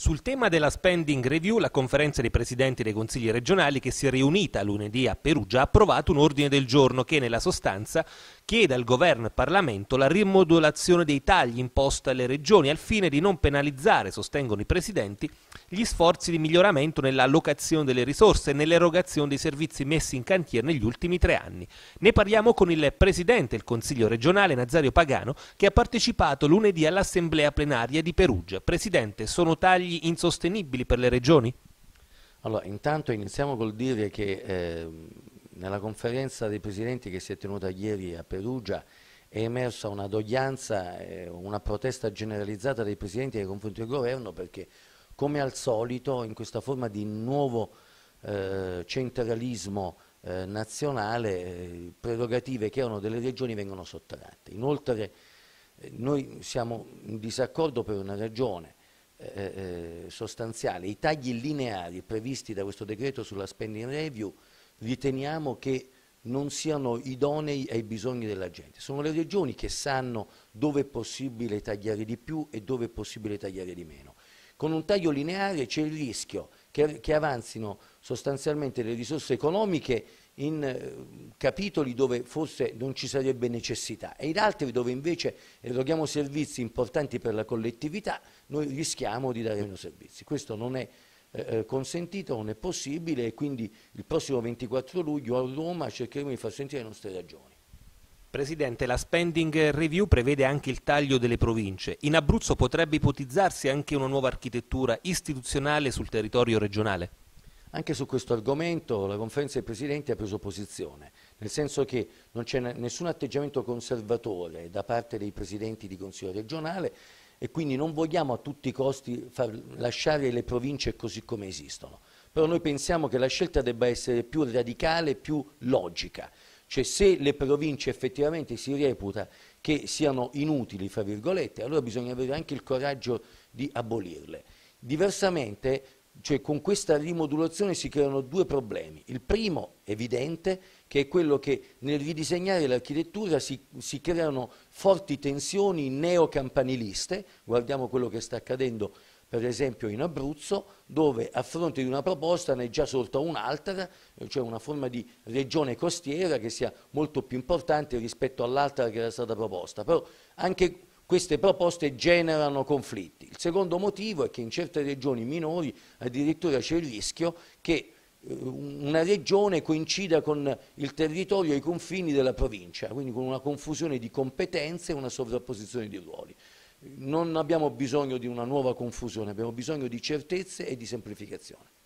Sul tema della spending review, la conferenza dei presidenti dei consigli regionali che si è riunita lunedì a Perugia ha approvato un ordine del giorno che nella sostanza chiede al governo e Parlamento la rimodulazione dei tagli imposti alle regioni al fine di non penalizzare, sostengono i presidenti, gli sforzi di miglioramento nella nell'allocazione delle risorse e nell'erogazione dei servizi messi in cantiere negli ultimi tre anni. Ne parliamo con il presidente del Consiglio regionale Nazario Pagano che ha partecipato lunedì all'assemblea plenaria di Perugia. Presidente, sono tagli insostenibili per le regioni? Allora, intanto iniziamo col dire che eh, nella conferenza dei presidenti che si è tenuta ieri a Perugia è emersa una doglianza, eh, una protesta generalizzata dei presidenti nei confronti del governo perché come al solito in questa forma di nuovo eh, centralismo eh, nazionale eh, prerogative che erano delle regioni vengono sottratte. Inoltre eh, noi siamo in disaccordo per una ragione sostanziale, i tagli lineari previsti da questo decreto sulla spending review riteniamo che non siano idonei ai bisogni della gente. Sono le regioni che sanno dove è possibile tagliare di più e dove è possibile tagliare di meno. Con un taglio lineare c'è il rischio che, che, avanzino sostanzialmente le risorse economiche in eh, capitoli dove forse non ci sarebbe necessità e in altri dove invece eroghiamo servizi importanti per la collettività noi rischiamo di dare meno servizi. Questo non è eh, eh, non è possibile e quindi il prossimo 24 luglio a Roma cercheremo di far sentire le nostre ragioni. Presidente, la spending review prevede anche il taglio delle province. In Abruzzo potrebbe ipotizzarsi anche una nuova architettura istituzionale sul territorio regionale? Anche su questo argomento la conferenza dei presidenti ha preso posizione, nel senso che non c'è nessun atteggiamento conservatore da parte dei presidenti di Consiglio regionale e quindi non vogliamo a tutti i costi far, lasciare le province così come esistono. Però noi pensiamo che la scelta debba essere più radicale, più logica. Cioè se le province effettivamente si reputa che siano inutili, fra virgolette, allora bisogna avere anche il coraggio di abolirle. Diversamente cioè con questa rimodulazione si creano due problemi. Il primo, evidente, che è quello che nel ridisegnare l'architettura si, si creano forti tensioni neocampaniliste, guardiamo quello che sta accadendo per esempio in Abruzzo, dove a fronte di una proposta ne è già sorta un'altra, eh, cioè una forma di regione costiera che sia molto più importante rispetto all'altra che era stata proposta. Però anche queste proposte generano conflitti. Il secondo motivo è che in certe regioni minori addirittura c'è il rischio che eh, una regione coincida con il territorio e i confini della provincia, quindi con una confusione di competenze e una sovrapposizione di ruoli. Non abbiamo bisogno di una nuova confusione, abbiamo bisogno di certezze e di semplificazione.